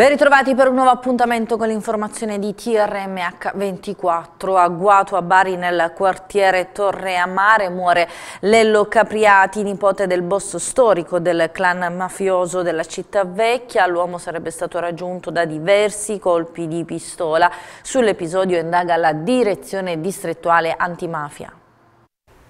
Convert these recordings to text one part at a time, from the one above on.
Ben ritrovati per un nuovo appuntamento con l'informazione di TRMH24. A Guato, a Bari, nel quartiere Torre Amare, muore Lello Capriati, nipote del boss storico del clan mafioso della città vecchia. L'uomo sarebbe stato raggiunto da diversi colpi di pistola. Sull'episodio indaga la direzione distrettuale antimafia.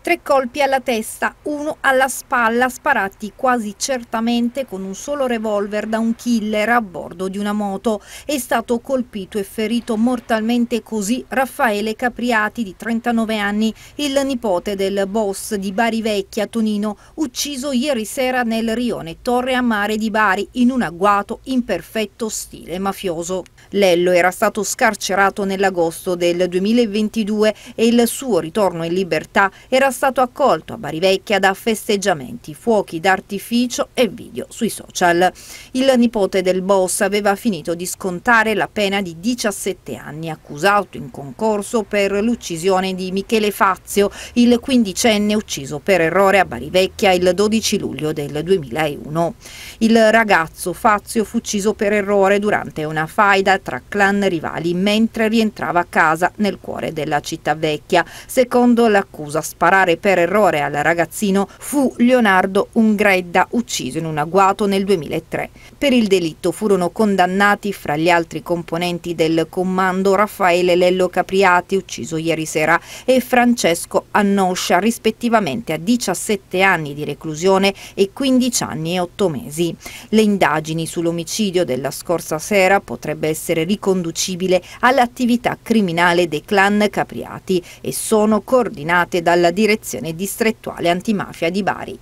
Tre colpi alla testa, uno alla spalla, sparati quasi certamente con un solo revolver da un killer a bordo di una moto. È stato colpito e ferito mortalmente così Raffaele Capriati di 39 anni, il nipote del boss di Bari Vecchia, Tonino, ucciso ieri sera nel rione Torre a Mare di Bari in un agguato in perfetto stile mafioso. Lello era stato scarcerato nell'agosto del 2022 e il suo ritorno in libertà era stato accolto a Barivecchia da festeggiamenti, fuochi d'artificio e video sui social. Il nipote del boss aveva finito di scontare la pena di 17 anni, accusato in concorso per l'uccisione di Michele Fazio, il quindicenne ucciso per errore a Barivecchia il 12 luglio del 2001. Il ragazzo Fazio fu ucciso per errore durante una faida tra clan rivali mentre rientrava a casa nel cuore della città vecchia. Secondo l'accusa sparata sparare per errore al ragazzino fu Leonardo Ungredda, ucciso in un agguato nel 2003. Per il delitto furono condannati, fra gli altri componenti del comando, Raffaele Lello Capriati, ucciso ieri sera, e Francesco Annoscia, rispettivamente a 17 anni di reclusione e 15 anni e 8 mesi. Le indagini sull'omicidio della scorsa sera potrebbe essere riconducibile all'attività criminale dei clan Capriati e sono coordinate dalla direzione direzione distrettuale antimafia di Bari.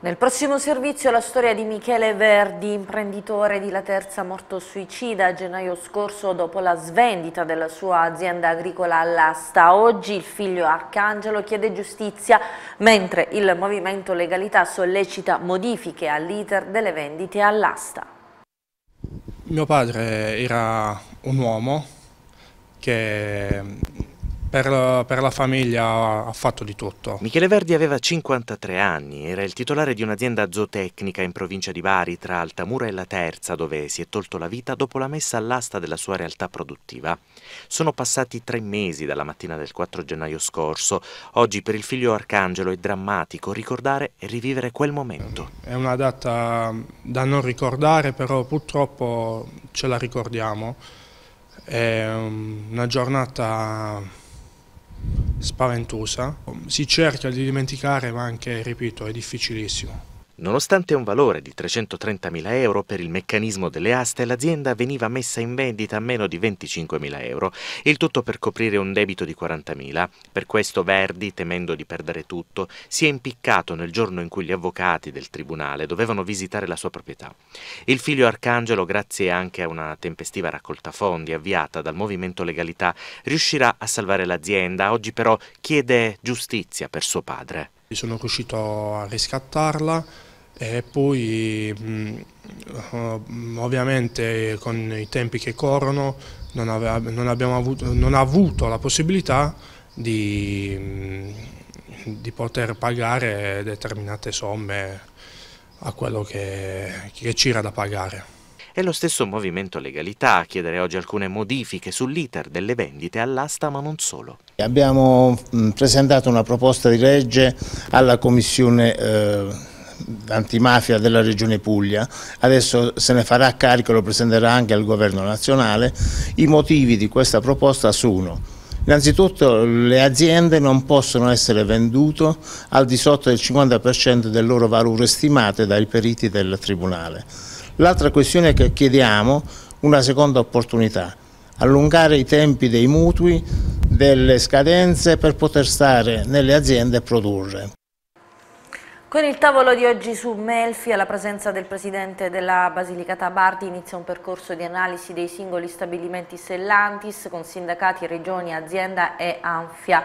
Nel prossimo servizio la storia di Michele Verdi, imprenditore di La Terza morto suicida a gennaio scorso dopo la svendita della sua azienda agricola all'asta. Oggi il figlio Arcangelo chiede giustizia mentre il Movimento Legalità sollecita modifiche all'iter delle vendite all'asta. Mio padre era un uomo che per, per, la famiglia ha fatto di tutto. Michele Verdi aveva 53 anni, era il titolare di un'azienda zootecnica in provincia di Bari tra Altamura e La Terza dove si è tolto la vita dopo la messa all'asta della sua realtà produttiva. Sono passati tre mesi dalla mattina del 4 gennaio scorso, oggi per il figlio Arcangelo è drammatico ricordare e rivivere quel momento. È una data da non ricordare però purtroppo ce la ricordiamo. È um, una giornata spaventosa. Si cerca di dimenticare ma anche, ripeto, è difficilissimo. Nonostante un valore di 330.000 euro per il meccanismo delle aste, l'azienda veniva messa in vendita a meno di 25.000 euro, il tutto per coprire un debito di 40.000. Per questo Verdi, temendo di perdere tutto, si è impiccato nel giorno in cui gli avvocati del tribunale dovevano visitare la sua proprietà. Il figlio Arcangelo, grazie anche a una tempestiva raccolta fondi avviata dal Movimento Legalità, riuscirà a salvare l'azienda, oggi però chiede giustizia per suo padre. Sono riuscito a riscattarla, e poi mm, ovviamente con i tempi che corrono non, aveva, non, avuto, non ha avuto la possibilità di, mm, di, poter pagare determinate somme a quello che, che c'era da pagare. È lo stesso Movimento Legalità a chiedere oggi alcune modifiche sull'iter delle vendite all'asta, ma non solo. Abbiamo mm, presentato una proposta di legge alla Commissione eh, antimafia della regione Puglia, adesso se ne farà carico e lo presenterà anche al governo nazionale, i motivi di questa proposta sono Innanzitutto le aziende non possono essere vendute al di sotto del 50% del loro valore stimato dai periti del Tribunale. L'altra questione è che chiediamo una seconda opportunità, allungare i tempi dei mutui, delle scadenze per poter stare nelle aziende e produrre. Con il tavolo di oggi su Melfi, alla presenza del Presidente della Basilicata Bardi, inizia un percorso di analisi dei singoli stabilimenti Sellantis con sindacati, regioni, azienda e Anfia.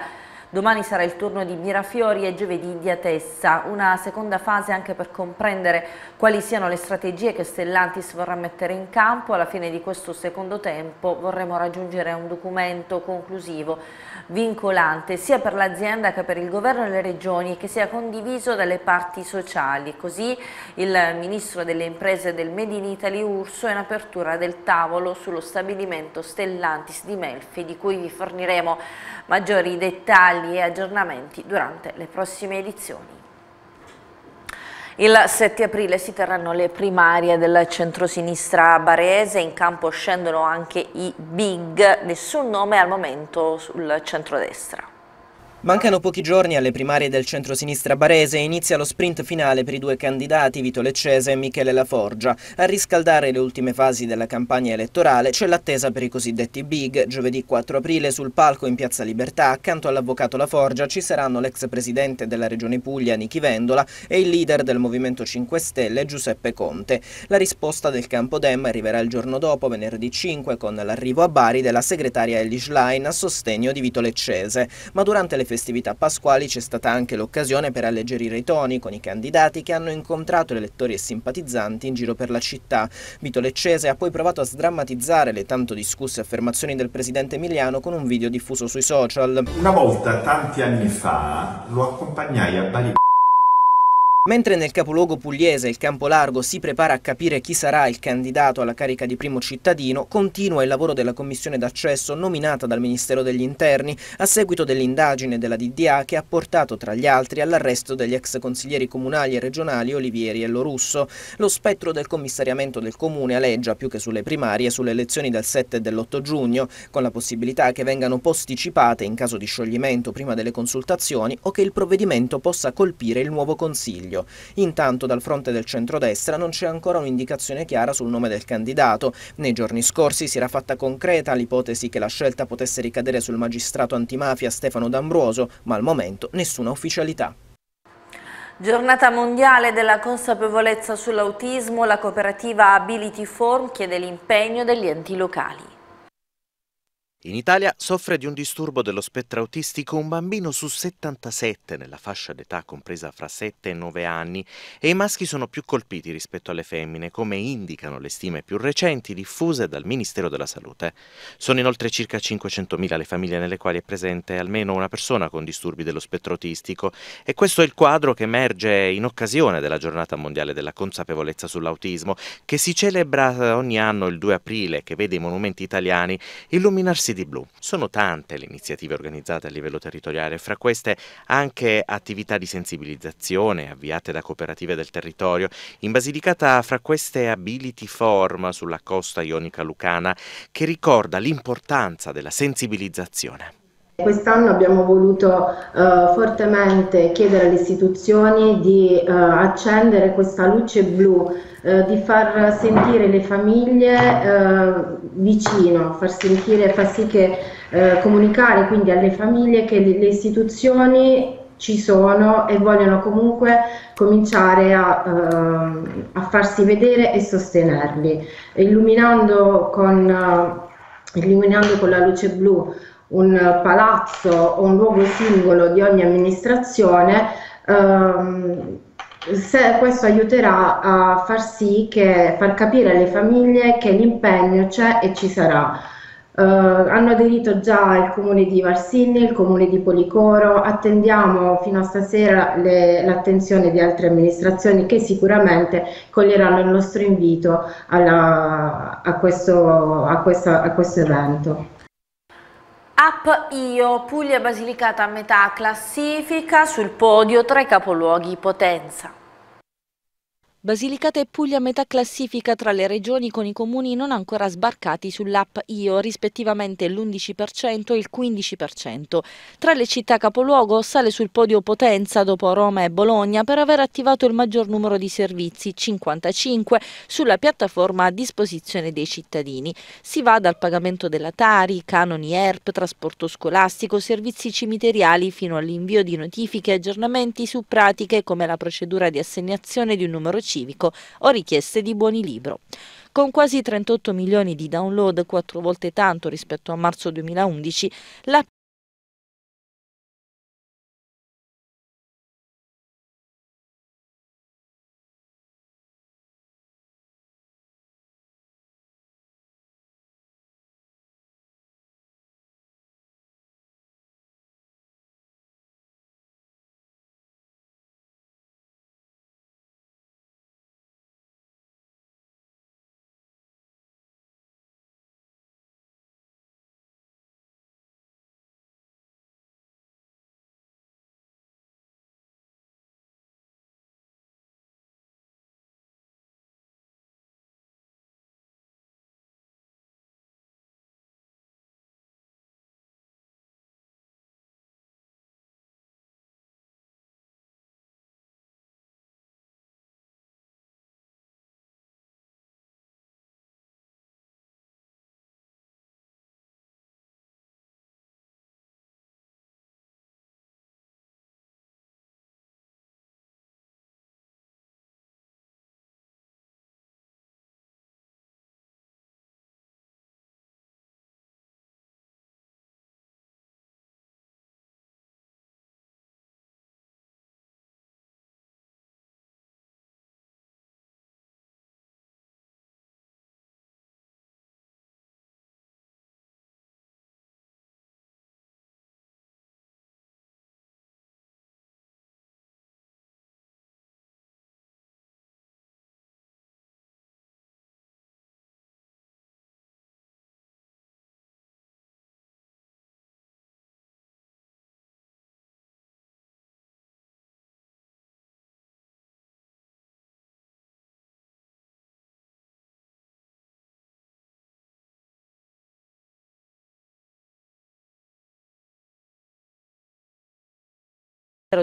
Domani sarà il turno di Mirafiori e giovedì di Atessa. Una seconda fase anche per comprendere quali siano le strategie che Stellantis vorrà mettere in campo. Alla fine di questo secondo tempo vorremmo raggiungere un documento conclusivo vincolante sia per l'azienda che per il governo e le regioni che sia condiviso dalle parti sociali. Così il ministro delle imprese del Made in Italy Urso in apertura del tavolo sullo stabilimento Stellantis di Melfi di cui vi forniremo maggiori dettagli giornali e aggiornamenti durante le prossime edizioni. Il 7 aprile si terranno le primarie del centrosinistra barese, in campo scendono anche i big, nessun nome al momento sul centrodestra. Mancano pochi giorni alle primarie del centro-sinistra barese e inizia lo sprint finale per i due candidati Vito Leccese e Michele Laforgia. A riscaldare le ultime fasi della campagna elettorale c'è l'attesa per i cosiddetti big. Giovedì 4 aprile sul palco in Piazza Libertà accanto all'avvocato Laforgia ci saranno l'ex presidente della regione Puglia Nichi Vendola e il leader del Movimento 5 Stelle Giuseppe Conte. La risposta del campo Dem arriverà il giorno dopo, venerdì 5, con l'arrivo a Bari della segretaria Elish Line a sostegno di Vito Leccese. Ma durante le festività pasquali c'è stata anche l'occasione per alleggerire i toni con i candidati che hanno incontrato elettori e simpatizzanti in giro per la città. Vito Leccese ha poi provato a sdrammatizzare le tanto discusse affermazioni del presidente Emiliano con un video diffuso sui social. Una volta, tanti anni fa, lo accompagnai a Bari Mentre nel capoluogo pugliese il Campolargo si prepara a capire chi sarà il candidato alla carica di primo cittadino, continua il lavoro della commissione d'accesso nominata dal Ministero degli Interni a seguito dell'indagine della DDA che ha portato tra gli altri all'arresto degli ex consiglieri comunali e regionali Olivieri e Lorusso. Lo spettro del commissariamento del comune aleggia più che sulle primarie sulle elezioni del 7 e dell'8 giugno, con la possibilità che vengano posticipate in caso di scioglimento prima delle consultazioni o che il provvedimento possa colpire il nuovo consiglio. Consiglio. Intanto dal fronte del centrodestra non c'è ancora un'indicazione chiara sul nome del candidato. Nei giorni scorsi si era fatta concreta l'ipotesi che la scelta potesse ricadere sul magistrato antimafia Stefano D'Ambroso, ma al momento nessuna ufficialità. Giornata mondiale della consapevolezza sull'autismo, la cooperativa Ability Form chiede l'impegno degli enti locali. In Italia soffre di un disturbo dello spettro autistico un bambino su 77 nella fascia d'età compresa fra 7 e 9 anni e i maschi sono più colpiti rispetto alle femmine, come indicano le stime più recenti diffuse dal Ministero della Salute. Sono inoltre circa 500.000 le famiglie nelle quali è presente almeno una persona con disturbi dello spettro autistico e questo è il quadro che emerge in occasione della giornata mondiale della consapevolezza sull'autismo che si celebra ogni anno il 2 aprile che vede i monumenti italiani illuminarsi Presidi Blu. Sono tante le iniziative organizzate a livello territoriale, fra queste anche attività di sensibilizzazione avviate da cooperative del territorio. In Basilicata fra queste Ability Form sulla costa ionica lucana che ricorda l'importanza della sensibilizzazione. Quest'anno abbiamo voluto eh, fortemente chiedere alle istituzioni di eh, accendere questa luce blu, eh, di far sentire le famiglie eh, vicino, far, sentire, far sì che eh, comunicare quindi alle famiglie che le, istituzioni ci sono e vogliono comunque cominciare a, eh, a, farsi vedere e sostenerli, illuminando con, eh, illuminando con la luce blu un palazzo o un luogo singolo di ogni amministrazione, ehm, se questo aiuterà a far sì che far capire alle famiglie che l'impegno c'è e ci sarà. Eh, hanno aderito già il comune di Varsiglia, il comune di Policoro, attendiamo fino a stasera le, l'attenzione di altre amministrazioni che sicuramente coglieranno il nostro invito alla, a, questo, a, questo, a questo evento. App Io, Puglia Basilicata a metà classifica, sul podio tra i capoluoghi potenza. Basilicata e Puglia a metà classifica tra le regioni con i comuni non ancora sbarcati sull'app IO, rispettivamente l'11% e il 15%. Tra le città capoluogo sale sul podio Potenza dopo Roma e Bologna per aver attivato il maggior numero di servizi, 55, sulla piattaforma a disposizione dei cittadini. Si va dal pagamento della Tari, canoni ERP, trasporto scolastico, servizi cimiteriali fino all'invio di notifiche e aggiornamenti su pratiche come la procedura di assegnazione di un numero civico o richieste di buoni libro. Con quasi 38 milioni di download, quattro volte tanto rispetto a marzo 2011, l'app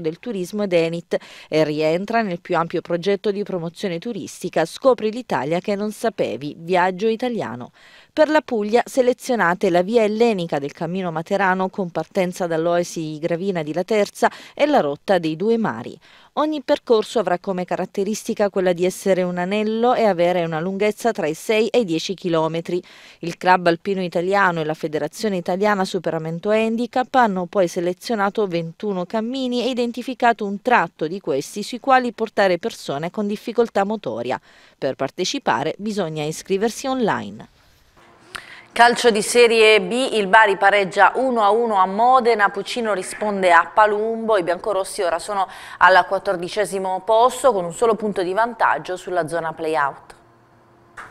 del Turismo ed Enit e eh, rientra nel più ampio progetto di promozione turistica Scopri l'Italia che non sapevi, Viaggio Italiano. Per la Puglia selezionate la via ellenica del Cammino Materano con partenza dall'Oesi Gravina di La Terza e la rotta dei Due Mari. Ogni percorso avrà come caratteristica quella di essere un anello e avere una lunghezza tra i 6 e i 10 km. Il Club Alpino Italiano e la Federazione Italiana Superamento Handicap hanno poi selezionato 21 cammini e identificato un tratto di questi sui quali portare persone con difficoltà motoria. Per partecipare bisogna iscriversi online. Calcio di Serie B, il Bari pareggia 1-1 a Modena, Puccino risponde a Palumbo, i biancorossi ora sono al quattordicesimo posto con un solo punto di vantaggio sulla zona play-out.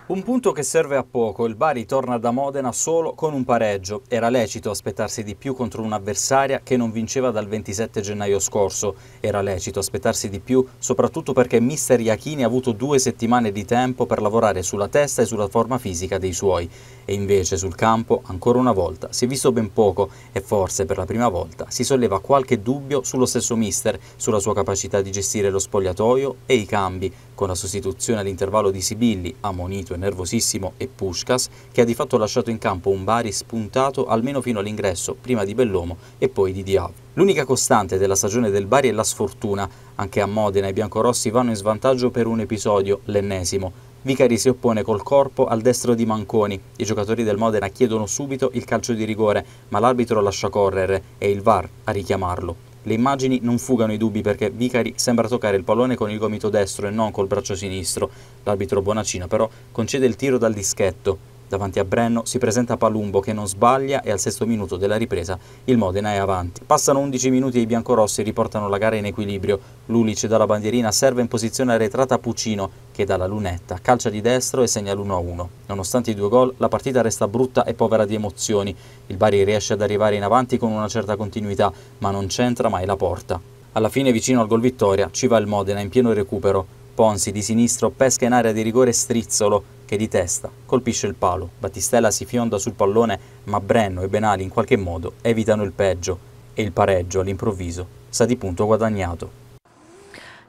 Un punto che serve a poco, il Bari torna da Modena solo con un pareggio. Era lecito aspettarsi di più contro un'avversaria che non vinceva dal 27 gennaio scorso. Era lecito aspettarsi di più soprattutto perché mister Iachini ha avuto due settimane di tempo per lavorare sulla testa e sulla forma fisica dei suoi. E invece sul campo, ancora una volta, si è visto ben poco e forse per la prima volta si solleva qualche dubbio sullo stesso mister, sulla sua capacità di gestire lo spogliatoio e i cambi, con la sostituzione all'intervallo di Sibilli, ammonito e nervosissimo, e Puskas, che ha di fatto lasciato in campo un Bari spuntato almeno fino all'ingresso, prima di Bellomo e poi di Diav. L'unica costante della stagione del Bari è la sfortuna. Anche a Modena i biancorossi vanno in svantaggio per un episodio, l'ennesimo. Vicari si oppone col corpo al destro di Manconi. I giocatori del Modena chiedono subito il calcio di rigore, ma l'arbitro lascia correre e il VAR a richiamarlo. Le immagini non fugano i dubbi perché Vicari sembra toccare il pallone con il gomito destro e non col braccio sinistro. L'arbitro Bonaccina però concede il tiro dal dischetto. Davanti a Brenno si presenta Palumbo che non sbaglia e al sesto minuto della ripresa il Modena è avanti. Passano 11 minuti e i biancorossi riportano la gara in equilibrio. Lulic dalla bandierina serve in posizione arretrata Puccino che dalla lunetta calcia di destro e segna l'1-1. Nonostante i due gol la partita resta brutta e povera di emozioni. Il Bari riesce ad arrivare in avanti con una certa continuità ma non c'entra mai la porta. Alla fine vicino al gol vittoria ci va il Modena in pieno recupero. Ponsi di sinistro pesca in area di rigore Strizzolo che di testa colpisce il palo. Battistella si fionda sul pallone, ma Brenno e Benali in qualche modo evitano il peggio e il pareggio all'improvviso sa di punto guadagnato.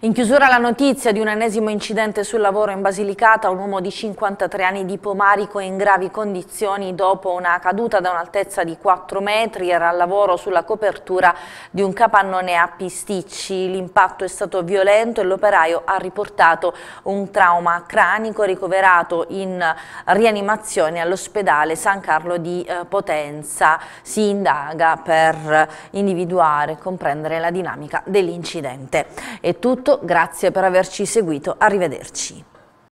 In chiusura la notizia di un ennesimo incidente sul lavoro in Basilicata, un uomo di 53 anni di Pomarico in gravi condizioni dopo una caduta da un'altezza di 4 metri era al lavoro sulla copertura di un capannone a Pisticci. L'impatto è stato violento e l'operaio ha riportato un trauma cranico ricoverato in rianimazione all'ospedale San Carlo di eh, Potenza. Si indaga per individuare e comprendere la dinamica dell'incidente. È tutto tutto, grazie per averci seguito, arrivederci.